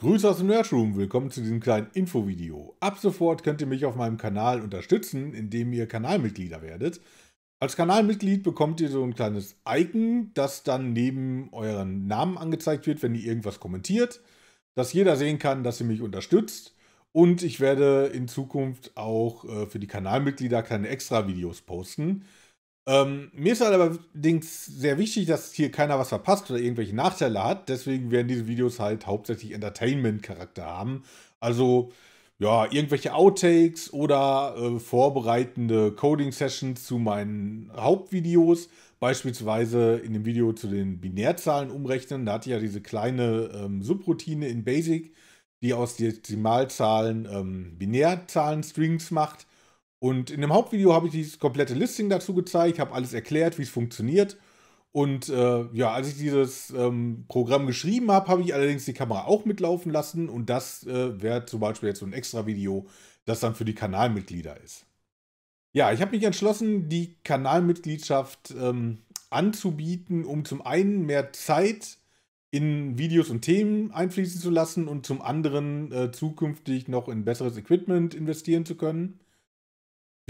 Grüße aus dem Nerdroom, willkommen zu diesem kleinen Infovideo. Ab sofort könnt ihr mich auf meinem Kanal unterstützen, indem ihr Kanalmitglieder werdet. Als Kanalmitglied bekommt ihr so ein kleines Icon, das dann neben euren Namen angezeigt wird, wenn ihr irgendwas kommentiert, dass jeder sehen kann, dass ihr mich unterstützt. Und ich werde in Zukunft auch äh, für die Kanalmitglieder kleine Extra-Videos posten. Ähm, mir ist allerdings sehr wichtig, dass hier keiner was verpasst oder irgendwelche Nachteile hat. Deswegen werden diese Videos halt hauptsächlich Entertainment-Charakter haben. Also ja, irgendwelche Outtakes oder äh, vorbereitende Coding-Sessions zu meinen Hauptvideos. Beispielsweise in dem Video zu den Binärzahlen umrechnen. Da hatte ich ja diese kleine ähm, Subroutine in Basic, die aus Dezimalzahlen ähm, Binärzahlen-Strings macht. Und in dem Hauptvideo habe ich dieses komplette Listing dazu gezeigt, habe alles erklärt, wie es funktioniert. Und äh, ja, als ich dieses ähm, Programm geschrieben habe, habe ich allerdings die Kamera auch mitlaufen lassen. Und das äh, wäre zum Beispiel jetzt so ein extra Video, das dann für die Kanalmitglieder ist. Ja, ich habe mich entschlossen, die Kanalmitgliedschaft ähm, anzubieten, um zum einen mehr Zeit in Videos und Themen einfließen zu lassen und zum anderen äh, zukünftig noch in besseres Equipment investieren zu können.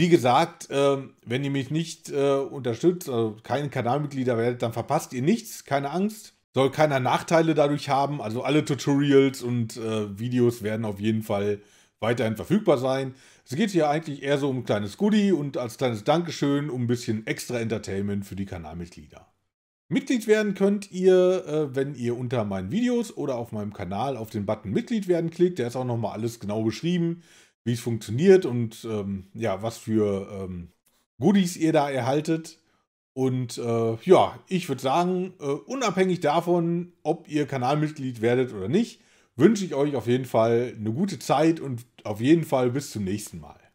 Wie gesagt, ähm, wenn ihr mich nicht äh, unterstützt, also keine Kanalmitglieder werdet, dann verpasst ihr nichts, keine Angst. Soll keiner Nachteile dadurch haben. Also alle Tutorials und äh, Videos werden auf jeden Fall weiterhin verfügbar sein. Es geht hier eigentlich eher so um ein kleines Goodie und als kleines Dankeschön um ein bisschen extra Entertainment für die Kanalmitglieder. Mitglied werden könnt ihr, äh, wenn ihr unter meinen Videos oder auf meinem Kanal auf den Button Mitglied werden klickt. Der ist auch nochmal alles genau beschrieben wie es funktioniert und ähm, ja, was für ähm, Goodies ihr da erhaltet. Und äh, ja, ich würde sagen, äh, unabhängig davon, ob ihr Kanalmitglied werdet oder nicht, wünsche ich euch auf jeden Fall eine gute Zeit und auf jeden Fall bis zum nächsten Mal.